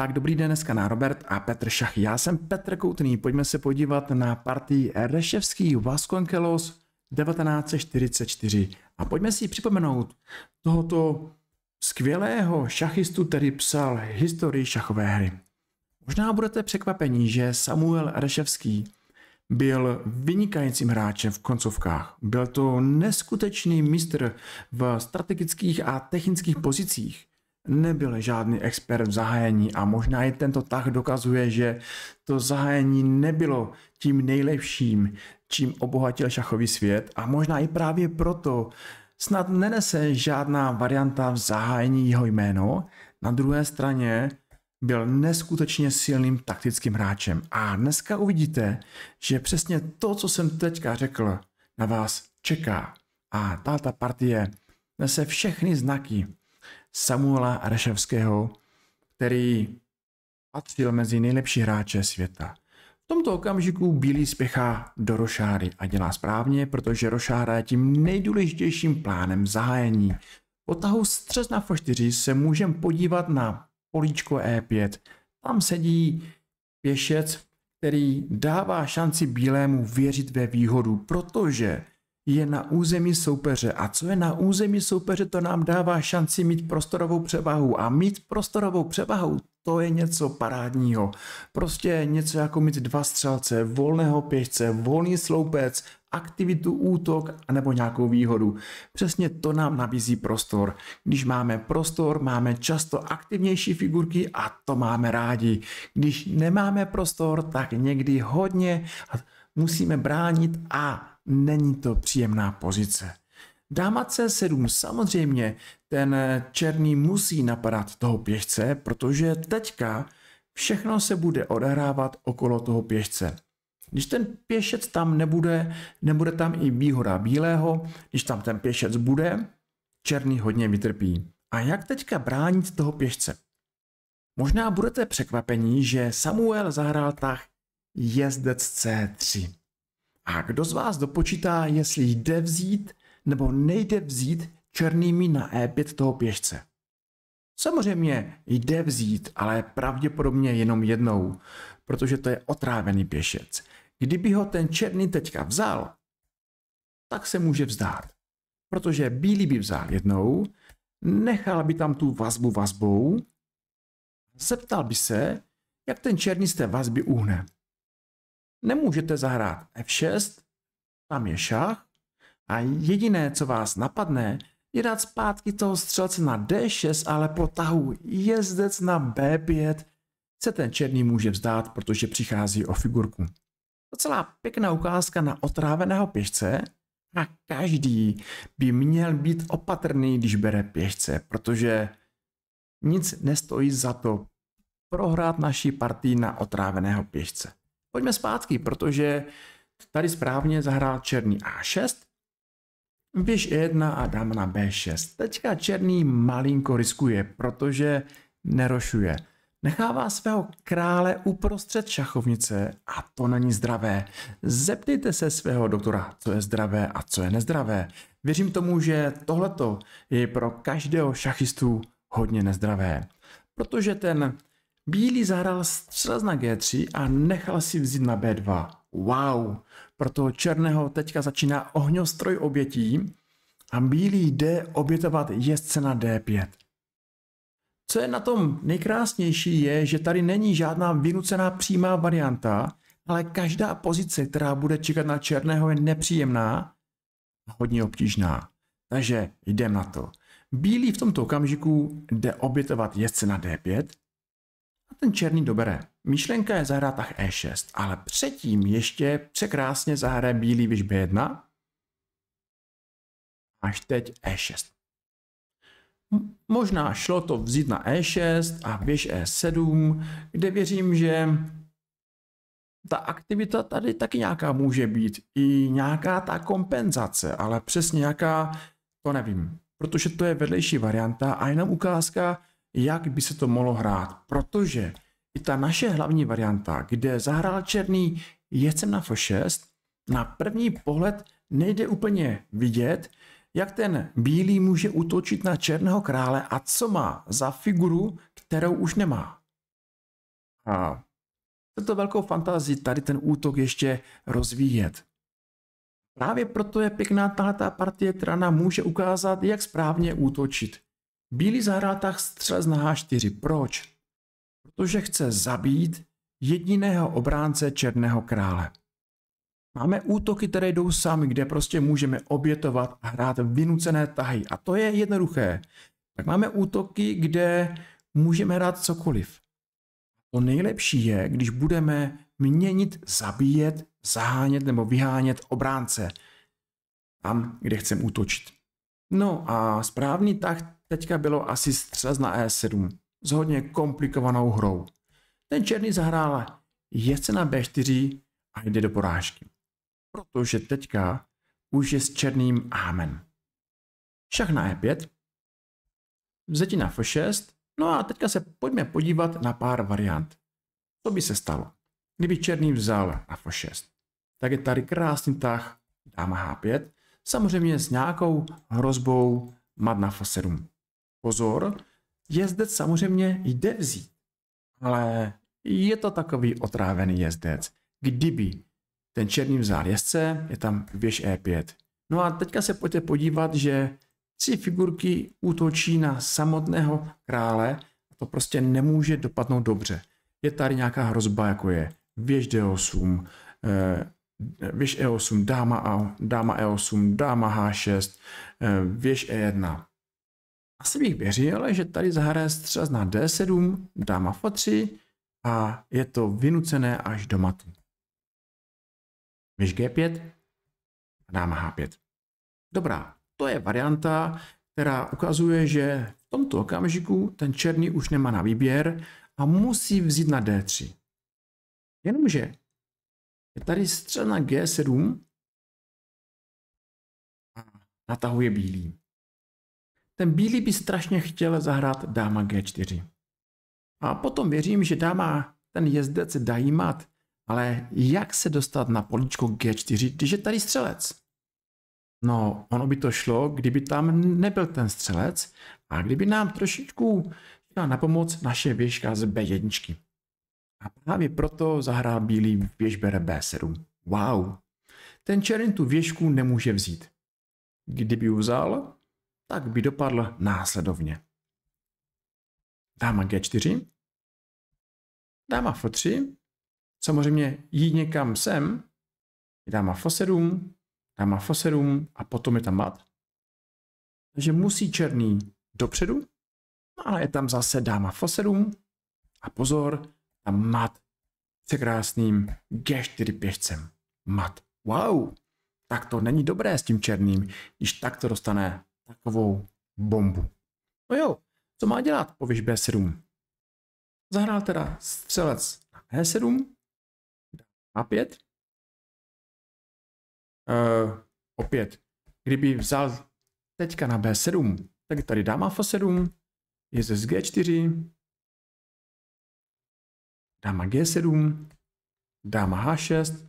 Tak dobrý den, dneska na Robert a Petr Šach. Já jsem Petr Koutný, pojďme se podívat na partii Reševský Vasconcelos 1944. A pojďme si připomenout tohoto skvělého šachistu, který psal historii šachové hry. Možná budete překvapení, že Samuel Reševský byl vynikajícím hráčem v koncovkách. Byl to neskutečný mistr v strategických a technických pozicích nebyl žádný expert v zahájení a možná i tento tah dokazuje, že to zahájení nebylo tím nejlepším, čím obohatil šachový svět a možná i právě proto snad nenese žádná varianta v zahájení jeho jméno. Na druhé straně byl neskutečně silným taktickým hráčem a dneska uvidíte, že přesně to, co jsem teďka řekl, na vás čeká. A tato partie nese všechny znaky Samuela Areševského, který patřil mezi nejlepší hráče světa. V tomto okamžiku Bílý spěchá do Rošáry a dělá správně, protože Rošára je tím nejdůležitějším plánem zahájení. Po tahu střes na F4 se můžeme podívat na políčko E5. Tam sedí pěšec, který dává šanci Bílému věřit ve výhodu, protože je na území soupeře. A co je na území soupeře, to nám dává šanci mít prostorovou převahu. A mít prostorovou převahu, to je něco parádního. Prostě něco jako mít dva střelce, volného pěšce, volný sloupec, aktivitu, útok nebo nějakou výhodu. Přesně to nám nabízí prostor. Když máme prostor, máme často aktivnější figurky a to máme rádi. Když nemáme prostor, tak někdy hodně musíme bránit a není to příjemná pozice. Dáma C7 samozřejmě, ten černý musí napadat toho pěšce, protože teďka všechno se bude odehrávat okolo toho pěšce. Když ten pěšec tam nebude, nebude tam i výhoda bílého, když tam ten pěšec bude, černý hodně vytrpí. A jak teďka bránit toho pěšce? Možná budete překvapení, že Samuel zahrál tah jezdec C3. A kdo z vás dopočítá, jestli jde vzít nebo nejde vzít černými na E5 toho pěšce? Samozřejmě jde vzít, ale pravděpodobně jenom jednou, protože to je otrávený pěšec. Kdyby ho ten černý teďka vzal, tak se může vzdát. Protože bílý by vzal jednou, nechal by tam tu vazbu vazbou, zeptal by se, jak ten černý z té vazby uhne nemůžete zahrát F6, tam je šach a jediné, co vás napadne, je dát zpátky toho střelce na D6, ale po tahu jezdec na B5 se ten černý může vzdát, protože přichází o figurku. Docela pěkná ukázka na otráveného pěšce a každý by měl být opatrný, když bere pěšce, protože nic nestojí za to prohrát naší partii na otráveného pěšce. Pojďme zpátky, protože tady správně zahrál černý A6, běž E1 a dám na B6. Teďka černý malinko riskuje, protože nerošuje. Nechává svého krále uprostřed šachovnice a to není zdravé. Zeptejte se svého doktora, co je zdravé a co je nezdravé. Věřím tomu, že tohleto je pro každého šachistu hodně nezdravé. Protože ten Bílý zahrál střelec na G3 a nechal si vzít na B2. Wow! Pro toho černého teďka začíná ohňostroj obětí a bílý jde obětovat jezdce na D5. Co je na tom nejkrásnější je, že tady není žádná vynucená přímá varianta, ale každá pozice, která bude čekat na černého, je nepříjemná a hodně obtížná. Takže jdem na to. Bílý v tomto okamžiku jde obětovat jezdce na D5, a ten černý dobere. Myšlenka je zahrát tah e6, ale předtím ještě překrásně zahraje bílý výš b1. Až teď e6. Možná šlo to vzít na e6 a věž e7, kde věřím, že ta aktivita tady taky nějaká může být. I nějaká ta kompenzace, ale přesně nějaká, to nevím. Protože to je vedlejší varianta a jenom ukázka, jak by se to mohlo hrát, protože i ta naše hlavní varianta, kde zahrál černý jecem na F6, na první pohled nejde úplně vidět, jak ten bílý může útočit na černého krále a co má za figuru, kterou už nemá. A to velkou fantazii tady ten útok ještě rozvíjet. Právě proto je pěkná tahle partie, která nám může ukázat, jak správně útočit. Bílý zahrál tah střelec na H4. Proč? Protože chce zabít jediného obránce Černého krále. Máme útoky, které jdou sami, kde prostě můžeme obětovat a hrát vynucené tahy. A to je jednoduché. Tak máme útoky, kde můžeme hrát cokoliv. To nejlepší je, když budeme měnit, zabíjet, zahánět nebo vyhánět obránce tam, kde chceme útočit. No a správný tah teďka bylo asi střez na E7 s hodně komplikovanou hrou. Ten černý zahrál jezdce na B4 a jde do porážky. Protože teďka už je s černým amen. Šach na E5, vzeti na F6, no a teďka se pojďme podívat na pár variant. Co by se stalo? Kdyby černý vzal na F6, tak je tady krásný tah dáma H5, samozřejmě s nějakou hrozbou mat na 7 Pozor, jezdec samozřejmě jde vzít, ale je to takový otrávený jezdec. Kdyby ten černý vzal jezdce, je tam věž E5. No a teďka se pojďte podívat, že tři figurky útočí na samotného krále a to prostě nemůže dopadnout dobře. Je tady nějaká hrozba, jako je věž D8, věž E8, dáma A, dáma E8, dáma H6, eh, věž E1. Asi bych věřil, že tady zahraje střelec na D7, dáma F3 a je to vynucené až do matu. Věž G5, dáma H5. Dobrá, to je varianta, která ukazuje, že v tomto okamžiku ten černý už nemá na výběr a musí vzít na D3. Jenomže je tady na G7 a natahuje bílý. Ten bílý by strašně chtěl zahrát dáma G4. A potom věřím, že dáma ten jezdec dají mat, ale jak se dostat na políčko G4, když je tady střelec? No, ono by to šlo, kdyby tam nebyl ten střelec a kdyby nám trošičku na pomoc naše běžka z B1. A právě proto zahrál bílý věžber B7. Wow! Ten černý tu věžku nemůže vzít. Kdyby ji vzal, tak by dopadl následovně. Dáma G4, dáma F3, samozřejmě jít někam sem, dáma F7, dáma F7 a potom je tam mat. Takže musí černý dopředu, ale je tam zase dáma F7 a pozor, a mat se krásným G4 pěšcem. Mat. Wow! Tak to není dobré s tím černým, když takto dostane takovou bombu. No jo, co má dělat pověš B7? Zahrál teda střelec na E7, A5. E, opět, kdyby vzal teďka na B7, tak tady dáma F7, je ze G4, dáma G7, dáma H6,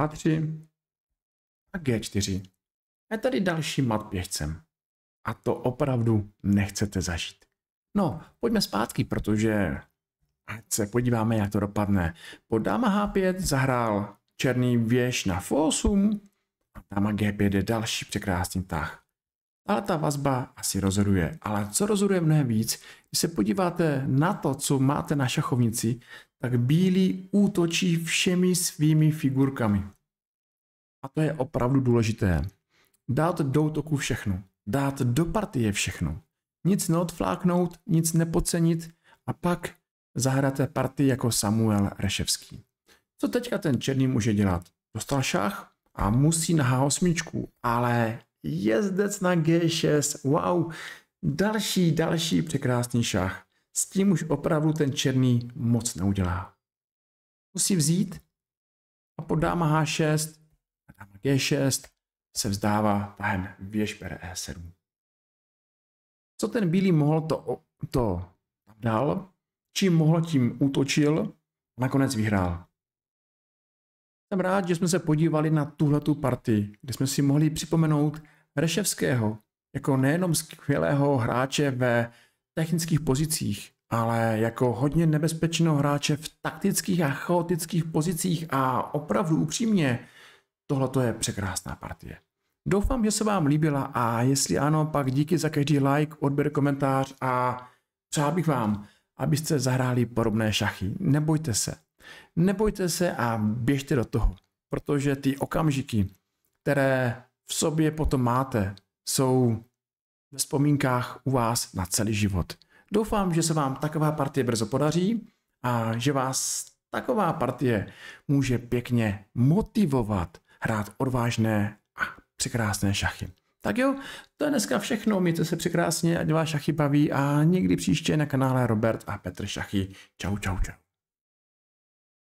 H3 a G4. Je tady další mat pěšcem. A to opravdu nechcete zažít. No, pojďme zpátky, protože ať se podíváme, jak to dopadne. Po dáma H5 zahrál černý věž na F8 a dáma G5 je další překrásný tah. Ale ta vazba asi rozhoduje. Ale co rozhoduje mnohem víc, když se podíváte na to, co máte na šachovnici, tak bílý útočí všemi svými figurkami. A to je opravdu důležité. Dát do útoku všechno. Dát do partie všechno. Nic neodfláknout, nic nepocenit a pak zahráte partii jako Samuel Reševský. Co teďka ten černý může dělat? Dostal šach a musí na H8, ale jezdec na G6, wow, další, další překrásný šach. S tím už opravdu ten černý moc neudělá. Musí vzít a pod dáma H6 a dáma G6 se vzdává tahem věž bere E7. Co ten bílý mohl to, to dal, čím mohl tím útočil nakonec vyhrál. Jsem rád, že jsme se podívali na tuhletu partii, kde jsme si mohli připomenout Reševského jako nejenom skvělého hráče ve technických pozicích, ale jako hodně nebezpečného hráče v taktických a chaotických pozicích a opravdu upřímně, tohle to je překrásná partie. Doufám, že se vám líbila a jestli ano, pak díky za každý like, odběr, komentář a přál bych vám, abyste zahráli podobné šachy. Nebojte se, nebojte se a běžte do toho, protože ty okamžiky, které v sobě potom máte, jsou ve vzpomínkách u vás na celý život. Doufám, že se vám taková partie brzo podaří a že vás taková partie může pěkně motivovat hrát odvážné a překrásné šachy. Tak jo, to je dneska všechno, mějte se překrásně, ať vás šachy baví a někdy příště na kanále Robert a Petr Šachy. Čau, čau, čau.